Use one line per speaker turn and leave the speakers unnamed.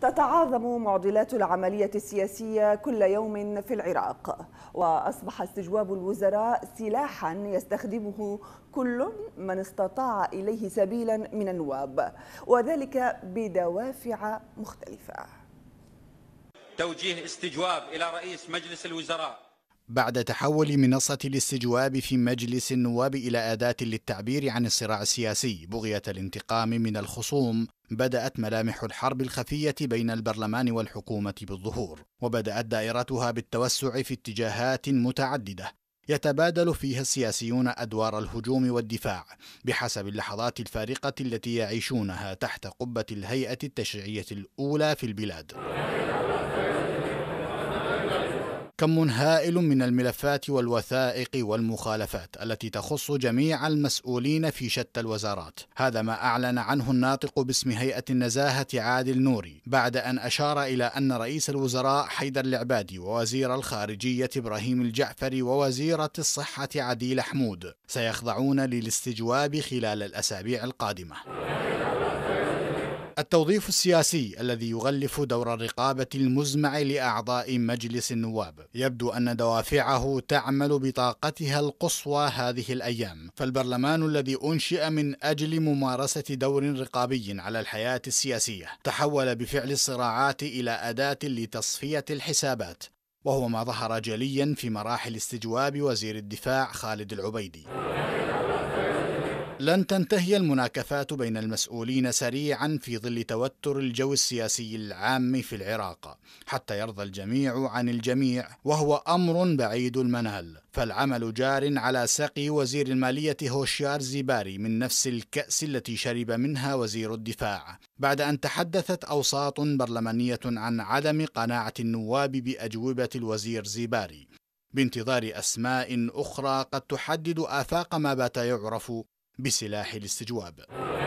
تتعاظم معضلات العملية السياسية كل يوم في العراق وأصبح استجواب الوزراء سلاحا يستخدمه كل من استطاع إليه سبيلا من النواب وذلك بدوافع مختلفة
توجيه استجواب إلى رئيس مجلس الوزراء بعد تحول منصة الاستجواب في مجلس النواب إلى أداة للتعبير عن الصراع السياسي بغية الانتقام من الخصوم بدأت ملامح الحرب الخفية بين البرلمان والحكومة بالظهور، وبدأت دائرتها بالتوسع في اتجاهات متعددة، يتبادل فيها السياسيون أدوار الهجوم والدفاع بحسب اللحظات الفارقة التي يعيشونها تحت قبة الهيئة التشريعية الأولى في البلاد. كم هائل من الملفات والوثائق والمخالفات التي تخص جميع المسؤولين في شتى الوزارات هذا ما أعلن عنه الناطق باسم هيئة النزاهة عادل نوري بعد أن أشار إلى أن رئيس الوزراء حيدر العبادي ووزير الخارجية إبراهيم الجعفري ووزيرة الصحة عديل حمود سيخضعون للاستجواب خلال الأسابيع القادمة التوظيف السياسي الذي يغلف دور الرقابة المزمع لأعضاء مجلس النواب يبدو أن دوافعه تعمل بطاقتها القصوى هذه الأيام فالبرلمان الذي أنشئ من أجل ممارسة دور رقابي على الحياة السياسية تحول بفعل الصراعات إلى أداة لتصفية الحسابات وهو ما ظهر جليا في مراحل استجواب وزير الدفاع خالد العبيدي لن تنتهي المناكفات بين المسؤولين سريعا في ظل توتر الجو السياسي العام في العراق حتى يرضى الجميع عن الجميع وهو امر بعيد المنال فالعمل جار على سقي وزير الماليه هوشيار زيباري من نفس الكاس التي شرب منها وزير الدفاع بعد ان تحدثت اوساط برلمانيه عن عدم قناعه النواب باجوبه الوزير زيباري بانتظار اسماء اخرى قد تحدد افاق ما بات يعرف بسلاح الاستجواب